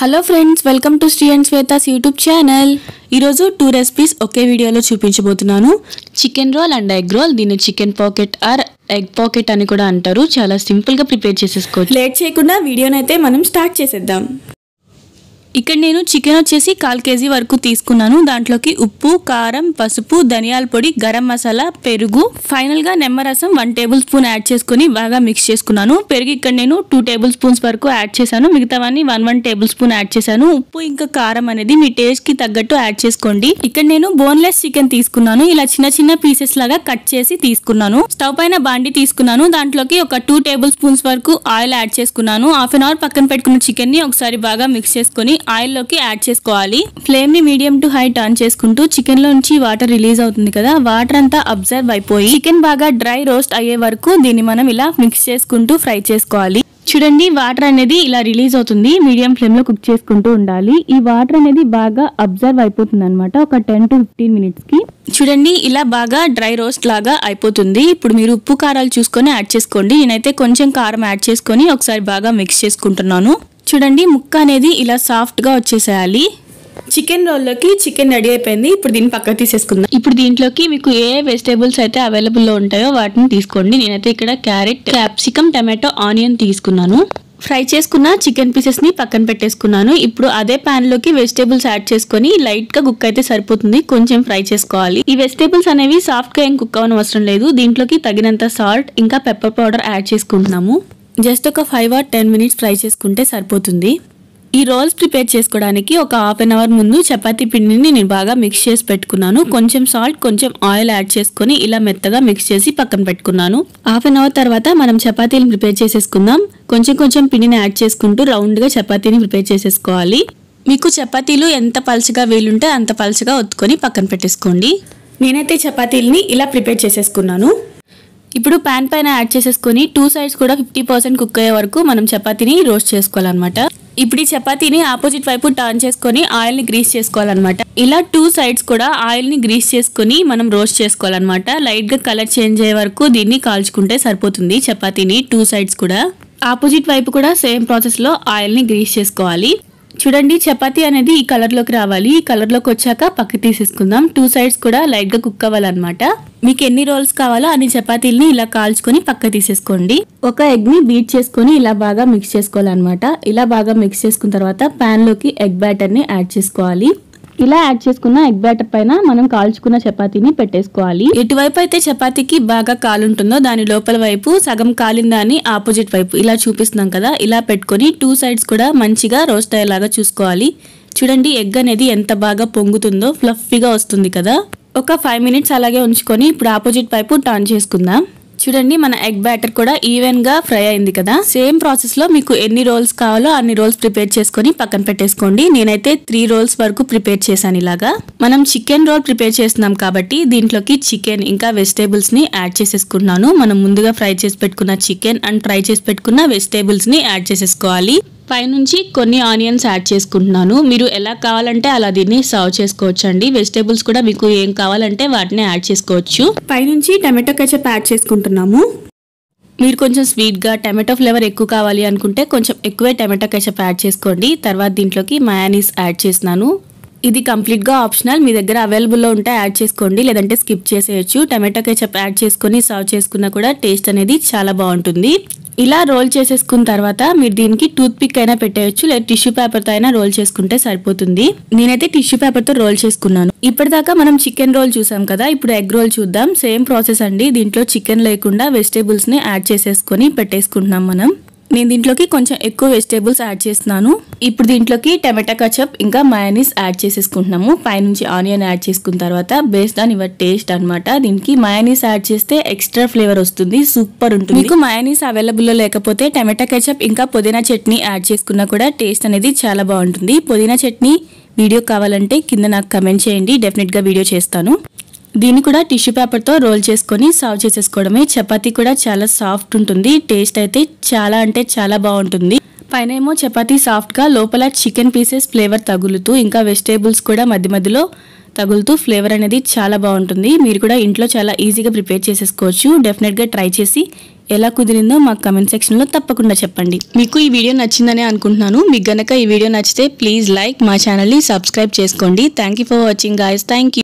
hello friends welcome to Sri and Swetha's YouTube channel ఈరోజు two recipes ఒకే వీడియోలో చూపించబోతున్నాను chicken roll and egg roll దీన్ని chicken pocket or egg pocket అని కూడా అంటారు చాలా సింపుల్గా ప్రిపేర్ చేసేసుకోవచ్చు లేట్ చేయకుండా వీడియోనైతే మనం స్టార్ట్ చేసేద్దాం ఇక్కడ నేను చికెన్ వచ్చేసి కాల్ కేజీ వరకు తీసుకున్నాను దాంట్లోకి ఉప్పు కారం పసుపు ధనియాల పొడి గరం మసాలా పెరుగు ఫైనల్గా నిమ్మరసం వన్ టేబుల్ స్పూన్ యాడ్ చేసుకుని బాగా మిక్స్ చేసుకున్నాను పెరుగు ఇక్కడ నేను టూ టేబుల్ స్పూన్స్ వరకు యాడ్ చేశాను మిగతావన్నీ one one table spoon add చేశాను ఉప్పు ఇంకా కారం అనేది మీ టేస్ట్ కి తగ్గట్టు యాడ్ చేసుకోండి ఇక్కడ నేను బోన్లెస్ చికెన్ తీసుకున్నాను ఇలా చిన్న చిన్న పీసెస్ లాగా కట్ చేసి తీసుకున్నాను స్టవ్ పైన బాండి తీసుకున్నాను దాంట్లోకి ఒక టూ టేబుల్ స్పూన్స్ వరకు ఆయిల్ యాడ్ చేసుకున్నాను హాఫ్ అన్ అవర్ పక్కన పెట్టుకున్న చికెన్ ని ఒకసారి బాగా మిక్స్ చేసుకుని ఆయిల్లోకి యాడ్ చేసుకోవాలి ఫ్లేమ్ ని మీడియం టు హై టర్న్ చేసుకుంటూ చికెన్లో నుంచి వాటర్ రిలీజ్ అవుతుంది కదా వాటర్ అంతా అబ్జర్వ్ అయిపోయి చికెన్ బాగా డ్రై రోస్ట్ అయ్యే వరకు దీన్ని మనం ఇలా మిక్స్ చేసుకుంటూ ఫ్రై చేసుకోవాలి చూడండి వాటర్ అనేది ఇలా రిలీజ్ అవుతుంది మీడియం ఫ్లేమ్లో కుక్ చేసుకుంటూ ఉండాలి ఈ వాటర్ అనేది బాగా అబ్జర్వ్ అయిపోతుంది అనమాట ఒక టెన్ టు ఫిఫ్టీన్ మినిట్స్కి చూడండి ఇలా బాగా డ్రై రోస్ట్ లాగా అయిపోతుంది ఇప్పుడు మీరు ఉప్పు కారాలు చూసుకొని యాడ్ చేసుకోండి నేనైతే కొంచెం కారం యాడ్ చేసుకొని ఒకసారి బాగా మిక్స్ చేసుకుంటున్నాను చూడండి ముక్క అనేది ఇలా సాఫ్ట్గా వచ్చేసేయాలి చికెన్ రోల్లోకి చికెన్ రెడీ అయిపోయింది ఇప్పుడు దీన్ని పక్కకు తీసేసుకుందాం ఇప్పుడు దీంట్లోకి మీకు ఏ వెజిటేబుల్స్ అయితే అవైలబుల్లో ఉంటాయో వాటిని తీసుకోండి నేనైతే ఇక్కడ క్యారెట్ క్యాప్సికమ్ టమాటో ఆనియన్ తీసుకున్నాను ఫ్రై చేసుకున్న చికెన్ పీసెస్ని పక్కన పెట్టేసుకున్నాను ఇప్పుడు అదే ప్యాన్లోకి వెజిటేబుల్స్ యాడ్ చేసుకొని లైట్గా కుక్ అయితే సరిపోతుంది కొంచెం ఫ్రై చేసుకోవాలి ఈ వెజిటేబుల్స్ అనేవి సాఫ్ట్గా ఏం కుక్ అవ్వనవసరం లేదు దీంట్లోకి తగినంత సాల్ట్ ఇంకా పెప్పర్ పౌడర్ యాడ్ చేసుకుంటున్నాము జస్ట్ ఒక five or ten minutes fry చేసుకుంటే సరిపోతుంది ఈ రోల్స్ ప్రిపేర్ చేసుకోవడానికి ఒక హాఫ్ అన్ అవర్ ముందు చపాతీ పిండిని నేను బాగా మిక్స్ చేసి పెట్టుకున్నాను కొంచెం సాల్ట్ కొంచెం ఆయిల్ యాడ్ చేసుకొని ఇలా మెత్తగా మిక్స్ చేసి పక్కన పెట్టుకున్నాను హాఫ్ అన్ అవర్ తర్వాత మనం చపాతీని ప్రిపేర్ చేసేసుకుందాం కొంచెం కొంచెం పిండిని యాడ్ చేసుకుంటూ రౌండ్గా చపాతీని ప్రిపేర్ చేసేసుకోవాలి మీకు చపాతీలు ఎంత పలుచగా వీలుంటే అంత పలుచగా ఒత్తుకొని పక్కన పెట్టేసుకోండి నేనైతే చపాతీలని ఇలా ప్రిపేర్ చేసేసుకున్నాను ఇప్పుడు ప్యాన్ పైన యాడ్ చేసేసుకుని టూ సైడ్స్ కూడా ఫిఫ్టీ పర్సెంట్ కుక్ అయ్యే వరకు మనం చపాతీని రోస్ట్ చేసుకోవాలన్నమాట ఇప్పుడు ఈ చపాతీని ఆపోజిట్ వైపు టర్న్ చేసుకొని ఆయిల్ని గ్రీస్ చేసుకోవాలన్నమాట ఇలా టూ సైడ్స్ కూడా ఆయిల్ని గ్రీస్ చేసుకొని మనం రోస్ట్ చేసుకోవాలన్నమాట లైట్గా కలర్ చేంజ్ అయ్యే వరకు దీన్ని కాల్చుకుంటే సరిపోతుంది చపాతీని టూ సైడ్స్ కూడా ఆపోజిట్ వైపు కూడా సేమ్ ప్రాసెస్లో ఆయిల్ని గ్రీస్ చేసుకోవాలి చూడండి చపాతీ అనేది ఈ కలర్ లోకి రావాలి ఈ కలర్ లోకి వచ్చాక పక్కకి తీసేసుకుందాం టూ సైడ్స్ కూడా లైట్ గా కుక్ అవ్వాలన్నమాట మీకు ఎన్ని రోల్స్ కావాలో అన్ని చపాతీలని ఇలా కాల్చుకొని పక్క తీసేసుకోండి ఒక ఎగ్ ని బీట్ చేసుకొని ఇలా బాగా మిక్స్ చేసుకోవాలన్నమాట ఇలా బాగా మిక్స్ చేసుకున్న తర్వాత లోకి ఎగ్ బ్యాటర్ ని యాడ్ చేసుకోవాలి ఇలా యాడ్ చేసుకున్న ఎగ్ బ్యాటర్ పైన మనం కాల్చుకున్న చపాతీని పెట్టేసుకోవాలి ఎటువైపు అయితే చపాతీకి బాగా కాలుంటుందో దాని లోపల వైపు సగం కాలిన దాన్ని ఆపోజిట్ వైపు ఇలా చూపిస్తున్నాం కదా ఇలా పెట్టుకొని టూ సైడ్స్ కూడా మంచిగా రోస్ట్ అయ్యేలాగా చూసుకోవాలి చూడండి ఎగ్ అనేది ఎంత బాగా పొంగుతుందో ఫ్లఫీగా వస్తుంది కదా ఒక ఫైవ్ మినిట్స్ అలాగే ఉంచుకొని ఇప్పుడు ఆపోజిట్ వైపు టర్న్ చేసుకుందాం చూడండి మన ఎగ్ బ్యాటర్ కూడా ఈవెన్ గా ఫ్రై అయింది కదా సేమ్ ప్రాసెస్ లో మీకు ఎన్ని రోల్స్ కావాలో అన్ని రోల్స్ ప్రిపేర్ చేసుకుని పక్కన పెట్టేసుకోండి నేనైతే త్రీ రోల్స్ వరకు ప్రిపేర్ చేశాను ఇలాగా మనం చికెన్ రోల్ ప్రిపేర్ చేస్తున్నాం కాబట్టి దీంట్లోకి చికెన్ ఇంకా వెజిటేబుల్స్ ని యాడ్ చేసేసుకున్నాను మనం ముందుగా ఫ్రై చేసి పెట్టుకున్న చికెన్ అండ్ ఫ్రై చేసి పెట్టుకున్న వెజిటేబుల్స్ ని యాడ్ చేసేసుకోవాలి పైనుంచి కొన్ని ఆనియన్స్ యాడ్ చేసుకుంటున్నాను మీరు ఎలా కావాలంటే అలా దీన్ని సర్వ్ చేసుకోవచ్చు అండి వెజిటేబుల్స్ కూడా మీకు ఏం కావాలంటే వాటిని యాడ్ చేసుకోవచ్చు పైనుంచి టమాటో కచప్ యాడ్ చేసుకుంటున్నాము మీరు కొంచెం స్వీట్గా టమాటో ఫ్లేవర్ ఎక్కువ కావాలి అనుకుంటే కొంచెం ఎక్కువే టమాటో కచప్ యాడ్ చేసుకోండి తర్వాత దీంట్లోకి మయానీస్ యాడ్ చేసినాను ఇది కంప్లీట్గా ఆప్షనల్ మీ దగ్గర అవైలబుల్లో ఉంటే యాడ్ చేసుకోండి లేదంటే స్కిప్ చేసేయచ్చు టమాటో కేచప్ యాడ్ చేసుకొని సర్వ్ చేసుకున్నా కూడా టేస్ట్ అనేది చాలా బాగుంటుంది ఇలా రోల్ చేసేసుకున్న తర్వాత మీరు దీనికి టూత్ పిక్ అయినా పెట్టేయచ్చు లేదా టిష్యూ పేపర్తో అయినా రోల్ చేసుకుంటే సరిపోతుంది నేనైతే టిష్యూ పేపర్తో రోల్ చేసుకున్నాను ఇప్పటిదాకా మనం చికెన్ రోల్ చూసాం కదా ఇప్పుడు ఎగ్ రోల్ చూద్దాం సేమ్ ప్రాసెస్ అండి దీంట్లో చికెన్ లేకుండా వెజిటేబుల్స్ని యాడ్ చేసేసుకొని పెట్టేసుకుంటున్నాం మనం నేను దీంట్లోకి కొంచెం ఎక్కువ వెజిటేబుల్స్ యాడ్ చేస్తున్నాను ఇప్పుడు దీంట్లోకి టమాటా కచప్ ఇంకా మయానీస్ యాడ్ చేసేసుకుంటున్నాము పైనుంచి ఆనియన్ యాడ్ చేసుకున్న తర్వాత బేస్డ్ ఆన్ ఇవర్ టేస్ట్ అనమాట దీనికి మయానీస్ యాడ్ చేస్తే ఎక్స్ట్రా ఫ్లేవర్ వస్తుంది సూపర్ ఉంటుంది మీకు మయానీస్ అవైలబుల్లో లేకపోతే టమాటా కచప్ ఇంకా పుదీనా చట్నీ యాడ్ చేసుకున్నా కూడా టేస్ట్ అనేది చాలా బాగుంటుంది పుదీనా చట్నీ వీడియో కావాలంటే కింద నాకు కమెంట్ చేయండి డెఫినెట్గా వీడియో చేస్తాను దీన్ని కూడా టిష్యూ పేపర్తో రోల్ చేసుకొని సర్వ్ చేసేసుకోవడమే చపాతీ కూడా చాలా సాఫ్ట్ ఉంటుంది టేస్ట్ అయితే చాలా అంటే చాలా బాగుంటుంది పైన ఏమో చపాతీ సాఫ్ట్గా లోపల చికెన్ పీసెస్ ఫ్లేవర్ తగులుతూ ఇంకా వెజిటేబుల్స్ కూడా మధ్య మధ్యలో తగులుతూ ఫ్లేవర్ అనేది చాలా బాగుంటుంది మీరు కూడా ఇంట్లో చాలా ఈజీగా ప్రిపేర్ చేసేసుకోవచ్చు డెఫినెట్గా ట్రై చేసి ఎలా కుదిరిందో మా కమెంట్ సెక్షన్లో తప్పకుండా చెప్పండి మీకు ఈ వీడియో నచ్చిందనే అనుకుంటున్నాను మీకు గనక ఈ వీడియో నచ్చితే ప్లీజ్ లైక్ మా ఛానల్ని సబ్స్క్రైబ్ చేసుకోండి thank for watching guys thank